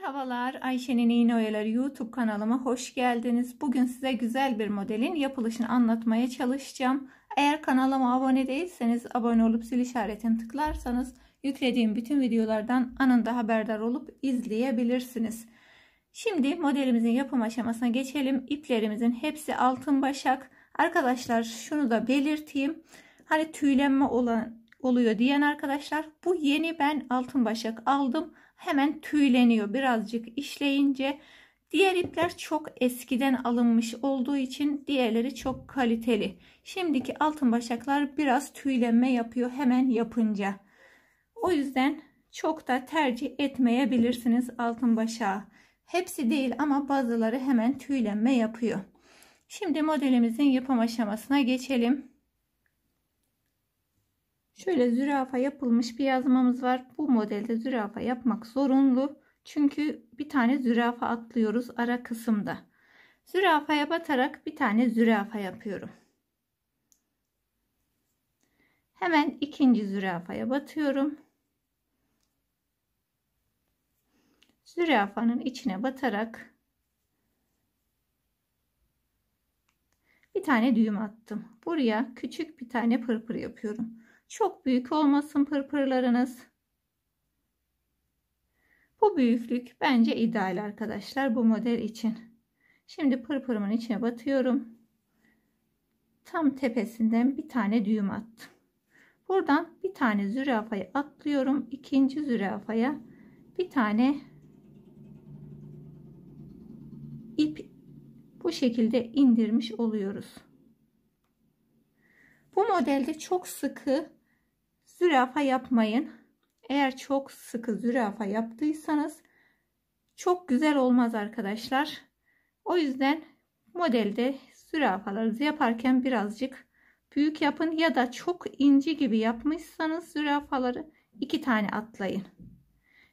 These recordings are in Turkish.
Merhabalar Ayşe'nin iğne oyaları YouTube kanalıma hoş geldiniz. Bugün size güzel bir modelin yapılışını anlatmaya çalışacağım. Eğer kanalıma abone değilseniz abone olup zil işaretini tıklarsanız yüklediğim bütün videolardan anında haberdar olup izleyebilirsiniz. Şimdi modelimizin yapım aşamasına geçelim. İplerimizin hepsi altın başak. Arkadaşlar şunu da belirteyim. Hani tüylenme olan oluyor diyen arkadaşlar bu yeni ben altın başak aldım hemen tüyleniyor birazcık işleyince. Diğer ipler çok eskiden alınmış olduğu için diğerleri çok kaliteli. Şimdiki altın başaklar biraz tüylenme yapıyor hemen yapınca. O yüzden çok da tercih etmeyebilirsiniz altın başağı. Hepsi değil ama bazıları hemen tüylenme yapıyor. Şimdi modelimizin yapım aşamasına geçelim. Şöyle zürafa yapılmış bir yazmamız var. Bu modelde zürafa yapmak zorunlu. Çünkü bir tane zürafa atlıyoruz ara kısımda. Zürafaya batarak bir tane zürafa yapıyorum. Hemen ikinci zürafaya batıyorum. Zürafanın içine batarak bir tane düğüm attım. Buraya küçük bir tane pırpır yapıyorum. Çok büyük olmasın pırpırlarınız. Bu büyüklük bence ideal arkadaşlar bu model için. Şimdi pırpırımın içine batıyorum. Tam tepesinden bir tane düğüm attım. Buradan bir tane zürafayı atlıyorum. İkinci zürafaya bir tane ip bu şekilde indirmiş oluyoruz. Bu modelde çok sıkı zürafa yapmayın. Eğer çok sıkı zürafa yaptıysanız çok güzel olmaz arkadaşlar. O yüzden modelde zürafalarınızı yaparken birazcık büyük yapın ya da çok inci gibi yapmışsanız zürafaları iki tane atlayın.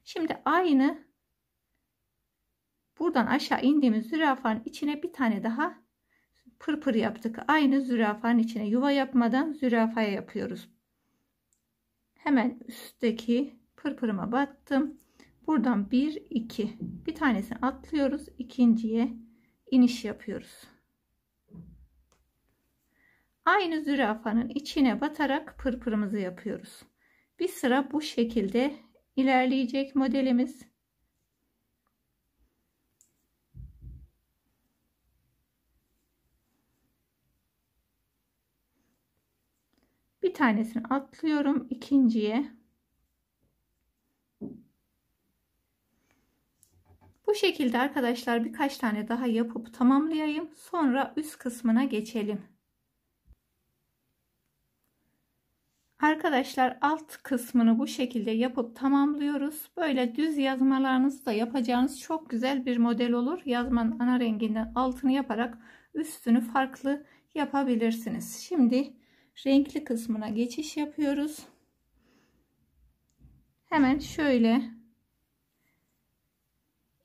Şimdi aynı buradan aşağı indiğimiz zürafanın içine bir tane daha pırpır yaptık. Aynı zürafanın içine yuva yapmadan zürafaya yapıyoruz hemen üstteki pırpırıma battım buradan 1 2 bir tanesini atlıyoruz ikinciye iniş yapıyoruz aynı zürafanın içine batarak pırpırımızı yapıyoruz bir sıra bu şekilde ilerleyecek modelimiz bir tanesini atlıyorum ikinciye bu şekilde arkadaşlar birkaç tane daha yapıp tamamlayayım sonra üst kısmına geçelim Arkadaşlar alt kısmını bu şekilde yapıp tamamlıyoruz. Böyle düz yazmalarınızı da yapacağınız çok güzel bir model olur. Yazmanın ana renginden altını yaparak üstünü farklı yapabilirsiniz. Şimdi renkli kısmına geçiş yapıyoruz. Hemen şöyle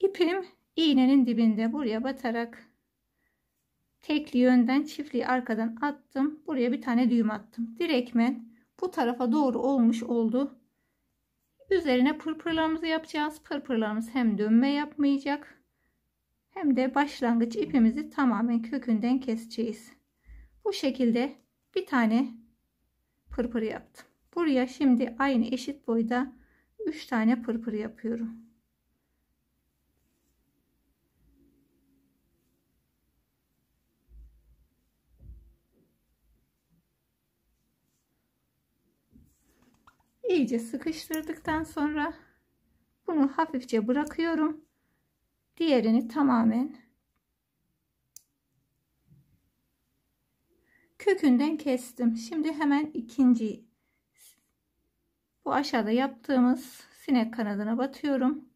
ipim iğnenin dibinde buraya batarak tekli yönden çiftliği arkadan attım. Buraya bir tane düğüm attım. Direkmen bu tarafa doğru olmuş oldu. Üzerine pırpırlarımızı yapacağız. Pırpırlarımız hem dönme yapmayacak hem de başlangıç ipimizi tamamen kökünden keseceğiz. Bu şekilde bir tane pırpır yaptım. Buraya şimdi aynı eşit boyda 3 tane pırpır yapıyorum. İyice sıkıştırdıktan sonra bunu hafifçe bırakıyorum. Diğerini tamamen kökünden kestim. Şimdi hemen ikinci bu aşağıda yaptığımız sinek kanadına batıyorum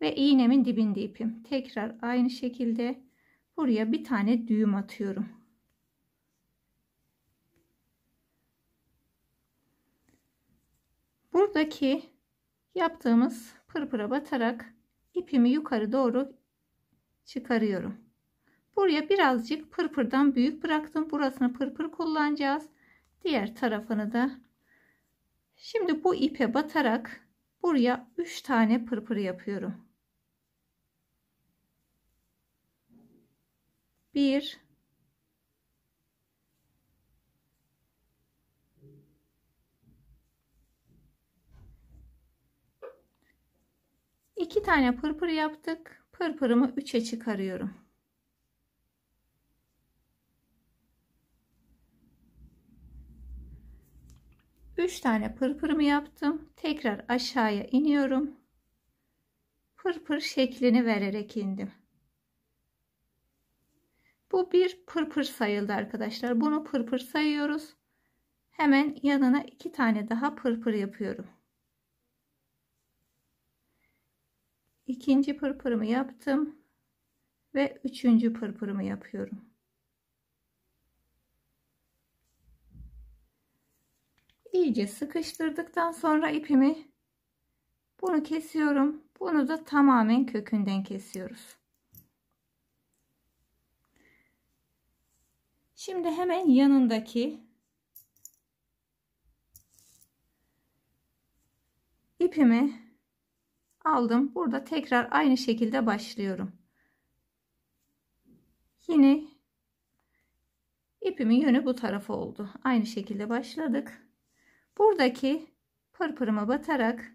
ve iğnemin dibinde ipim. Tekrar aynı şekilde buraya bir tane düğüm atıyorum. Buradaki yaptığımız pırpıra batarak ipimi yukarı doğru çıkarıyorum. Buraya birazcık pırpırdan büyük bıraktım. Burasını pırpır kullanacağız. Diğer tarafını da. Şimdi bu ipe batarak buraya 3 tane pırpır yapıyorum. 1 2 tane pırpır yaptık. Pırpırımı 3'e çıkarıyorum. 3 tane pırpırımı yaptım. Tekrar aşağıya iniyorum. Pırpır şeklini vererek indim. Bu bir pırpır sayıldı arkadaşlar. Bunu pırpır sayıyoruz. Hemen yanına 2 tane daha pırpır yapıyorum. İkinci pırpırımı yaptım ve üçüncü pırpırımı yapıyorum. iyice sıkıştırdıktan sonra ipimi bunu kesiyorum. Bunu da tamamen kökünden kesiyoruz. Şimdi hemen yanındaki ipimi aldım. Burada tekrar aynı şekilde başlıyorum. Yine ipimin yönü bu tarafa oldu. Aynı şekilde başladık buradaki pırpırıma batarak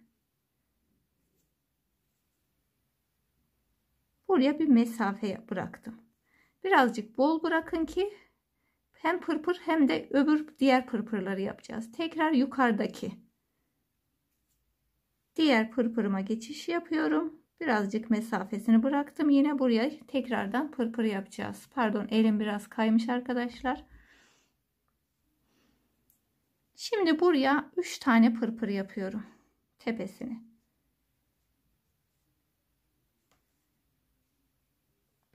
buraya bir mesafe bıraktım. Birazcık bol bırakın ki hem pırpır hem de öbür diğer pırpırları yapacağız. Tekrar yukarıdaki diğer pırpırıma geçiş yapıyorum. Birazcık mesafesini bıraktım. Yine buraya tekrardan pırpır yapacağız. Pardon elim biraz kaymış arkadaşlar. Şimdi buraya 3 tane pırpır yapıyorum. Tepesini.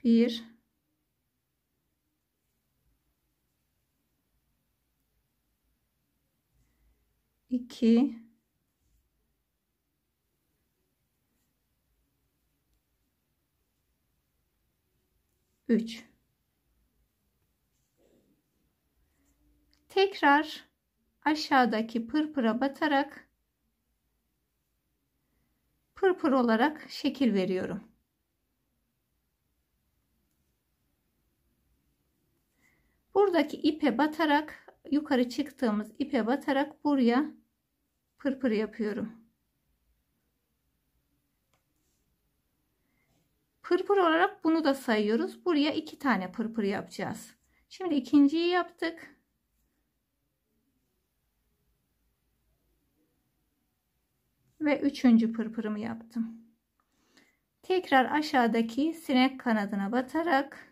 1 2 3 Tekrar aşağıdaki pırpıra batarak pırpır olarak şekil veriyorum. Buradaki ipe batarak yukarı çıktığımız ipe batarak buraya pırpır yapıyorum. Pırpır olarak bunu da sayıyoruz. Buraya iki tane pırpır yapacağız. Şimdi ikinciyi yaptık. ve üçüncü pırpırımı yaptım. Tekrar aşağıdaki sinek kanadına batarak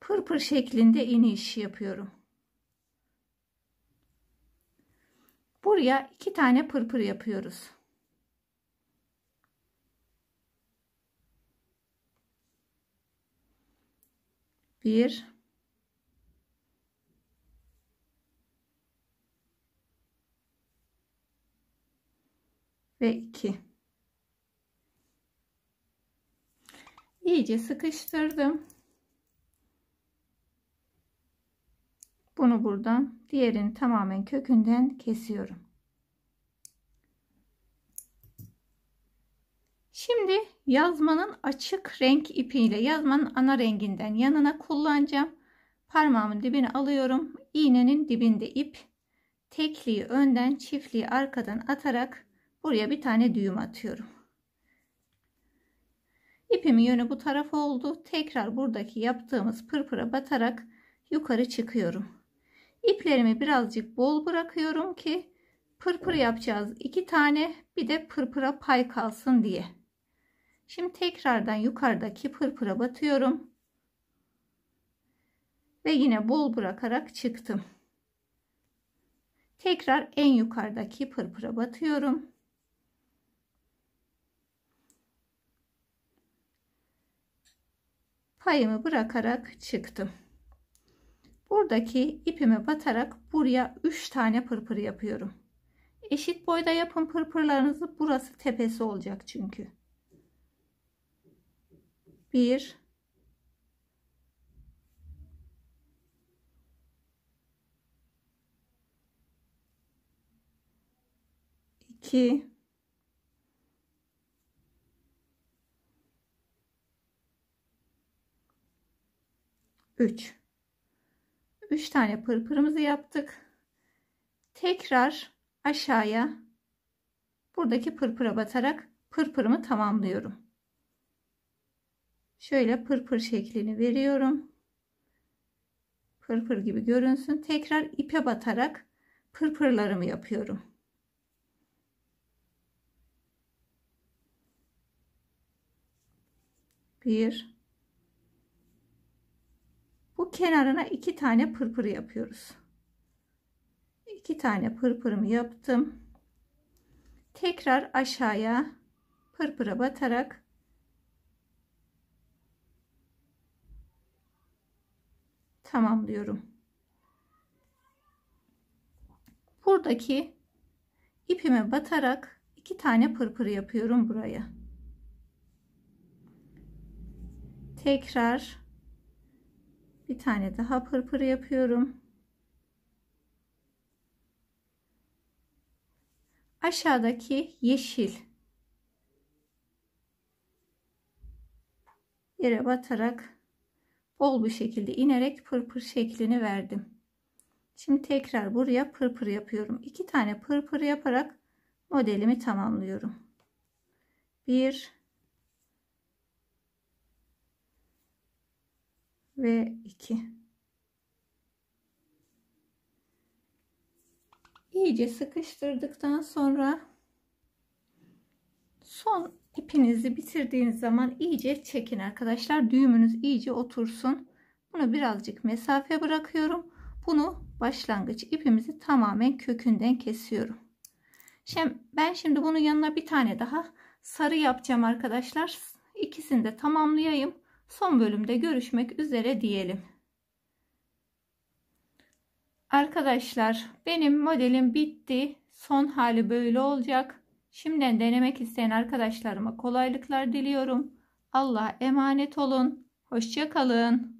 pırpır şeklinde iniş yapıyorum. Buraya iki tane pırpır yapıyoruz. Bir ve 2 iyice sıkıştırdım bunu buradan diğerini tamamen kökünden kesiyorum şimdi yazmanın açık renk ipiyle yazmanın ana renginden yanına kullanacağım parmağımın dibini alıyorum iğnenin dibinde ip tekliği önden çiftliği arkadan atarak Buraya bir tane düğüm atıyorum. İpimin yönü bu tarafa oldu. Tekrar buradaki yaptığımız pırpıra batarak yukarı çıkıyorum. İplerimi birazcık bol bırakıyorum ki pırpır yapacağız. iki tane bir de pırpıra pay kalsın diye. Şimdi tekrardan yukarıdaki pırpıra batıyorum. Ve yine bol bırakarak çıktım. Tekrar en yukarıdaki pırpıra batıyorum. payımı bırakarak çıktım. Buradaki ipime batarak buraya 3 tane pırpır yapıyorum. Eşit boyda yapın pırpırlarınızı. Burası tepesi olacak çünkü. 1 2 3 3 tane pırpırımızı yaptık tekrar aşağıya buradaki pırpıra batarak pırpırımı tamamlıyorum şöyle pırpır şeklini veriyorum pırpır gibi görünsün tekrar ipe batarak pırpırlarımı yapıyorum bir kenarına iki tane pırpır yapıyoruz. İki tane pırpırımı yaptım. Tekrar aşağıya pırpıra batarak tamamlıyorum. Buradaki ipime batarak iki tane pırpır yapıyorum buraya. Tekrar bir tane daha pırpır yapıyorum aşağıdaki yeşil yere batarak bol bir şekilde inerek pırpır şeklini verdim şimdi tekrar buraya pırpır yapıyorum iki tane pırpır yaparak modelimi tamamlıyorum 1 ve 2 iyice sıkıştırdıktan sonra son ipinizi bitirdiğiniz zaman iyice çekin arkadaşlar düğümünüz iyice otursun bunu birazcık mesafe bırakıyorum bunu başlangıç ipimizi tamamen kökünden kesiyorum şimdi ben şimdi bunun yanına bir tane daha sarı yapacağım arkadaşlar ikisini de tamamlayayım son bölümde görüşmek üzere diyelim. Arkadaşlar benim modelim bitti. Son hali böyle olacak. Şimdiden denemek isteyen arkadaşlarıma kolaylıklar diliyorum. Allah'a emanet olun. Hoşçakalın.